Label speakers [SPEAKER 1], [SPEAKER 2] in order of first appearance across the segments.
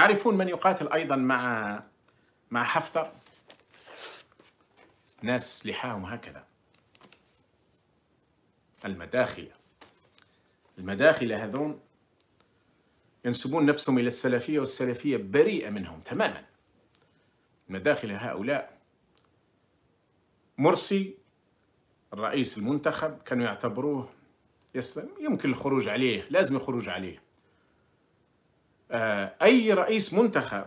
[SPEAKER 1] تعرفون من يقاتل أيضا مع مع حفتر ناس لحاهم هكذا المداخلة المداخلة هذون ينسبون نفسهم إلى السلفية والسلفية بريئة منهم تماما المداخلة هؤلاء مرسي الرئيس المنتخب كانوا يعتبروه يمكن الخروج عليه لازم الخروج عليه آه، اي رئيس منتخب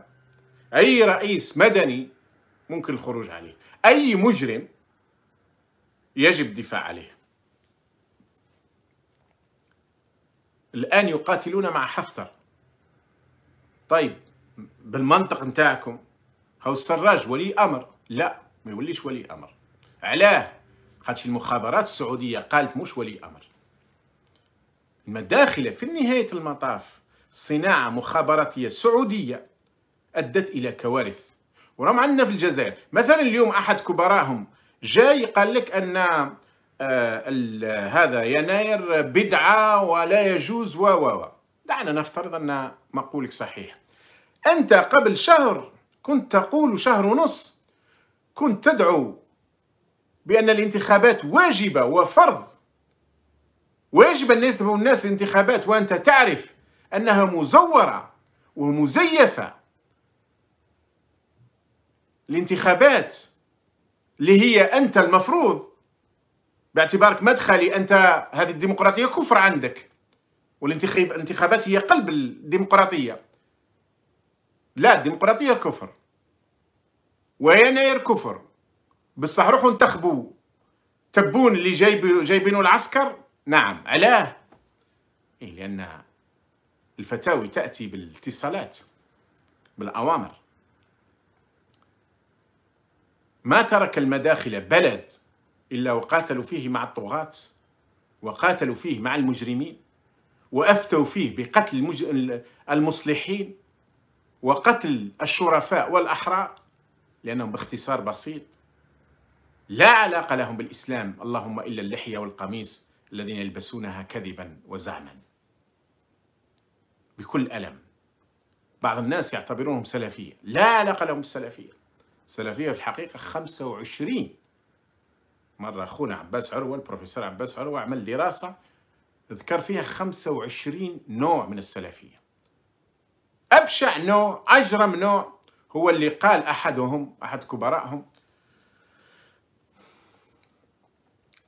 [SPEAKER 1] اي رئيس مدني ممكن الخروج عليه اي مجرم يجب الدفاع عليه الان يقاتلون مع حفتر طيب بالمنطق نتاعكم هو السراج ولي امر لا ما يوليش ولي امر علاه خاطش المخابرات السعوديه قالت مش ولي امر المداخله في نهايه المطاف صناعة مخابراتية سعودية أدت إلى كوارث ورغم عندنا في الجزائر مثلا اليوم أحد كبراهم جاي قال لك أن آه، هذا يناير بدعة ولا يجوز و و و دعنا نفترض أن مقولك صحيح أنت قبل شهر كنت تقول شهر ونص كنت تدعو بأن الانتخابات واجبة وفرض واجب الناس الناس الانتخابات وأنت تعرف أنها مزورة ومزيفة الانتخابات اللي هي أنت المفروض باعتبارك مدخلي أنت هذه الديمقراطية كفر عندك والانتخابات هي قلب الديمقراطية لا الديمقراطية كفر ويناير كفر بصح روحوا انتخبوا تبون اللي جايبينو العسكر نعم علاه إيه لأن الفتاوي تأتي بالاتصالات بالأوامر ما ترك المداخل بلد إلا وقاتلوا فيه مع الطغاة وقاتلوا فيه مع المجرمين وأفتوا فيه بقتل المج... المصلحين وقتل الشرفاء والأحرار لأنهم باختصار بسيط لا علاقة لهم بالإسلام اللهم إلا اللحية والقميص الذين يلبسونها كذبا وزعما بكل ألم بعض الناس يعتبرونهم سلفية لا علاقة لهم بالسلفية السلفية في الحقيقة 25 مرة أخونا عباس عروة البروفيسور عباس عروة عمل دراسة ذكر فيها 25 نوع من السلفية أبشع نوع أجرم نوع هو اللي قال أحدهم أحد كبرائهم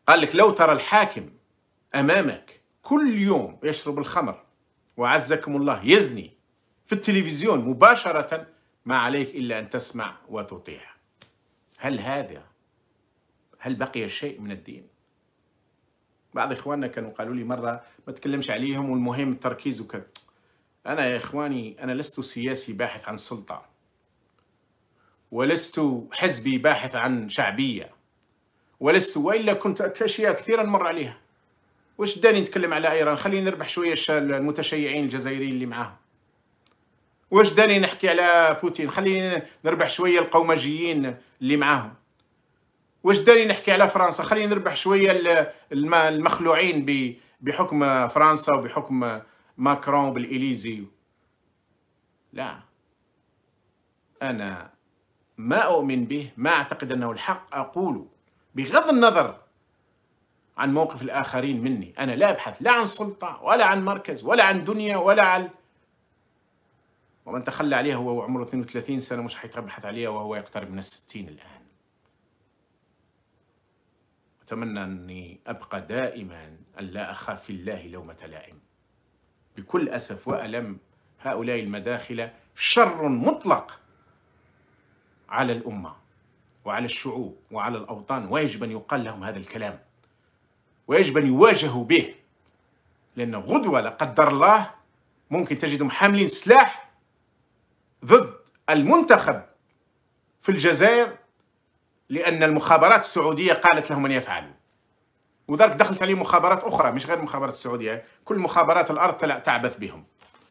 [SPEAKER 1] قال لك لو ترى الحاكم أمامك كل يوم يشرب الخمر وعزكم الله يزني في التلفزيون مباشرة ما عليك إلا أن تسمع وتطيع هل هذا هل بقي شيء من الدين بعض إخواننا كانوا قالوا لي مرة ما تكلمش عليهم والمهم التركيز وكذا أنا يا إخواني أنا لست سياسي باحث عن سلطة ولست حزبي باحث عن شعبية ولست وإلا كنت أشياء كثيرا مر عليها واش داني نتكلم على ايران خليني نربح شويه المتشيعين الجزائريين اللي معاهم واش داني نحكي على بوتين خليني نربح شويه القومجيين اللي معاهم واش داني نحكي على فرنسا خليني نربح شويه المخلوعين بحكم فرنسا وبحكم ماكرون بالاليزي لا انا ما اؤمن به ما اعتقد انه الحق اقوله بغض النظر عن موقف الآخرين مني أنا لا أبحث لا عن سلطة ولا عن مركز ولا عن دنيا ولا عن ومن تخلى عليها وهو عمره 32 سنة مش حيتبحث عليها وهو يقترب من الستين الآن أتمنى أني أبقى دائما أن لا أخاف في الله لومة لائم بكل أسف وألم هؤلاء المداخل شر مطلق على الأمة وعلى الشعوب وعلى الأوطان ويجب أن يقال لهم هذا الكلام ويجب أن يواجهوا به لان غدوة لا قدر الله ممكن تجدهم حاملين سلاح ضد المنتخب في الجزائر لأن المخابرات السعودية قالت لهم أن يفعلوا وذلك دخلت عليه مخابرات أخرى مش غير المخابرات السعودية كل مخابرات الأرض تعبث بهم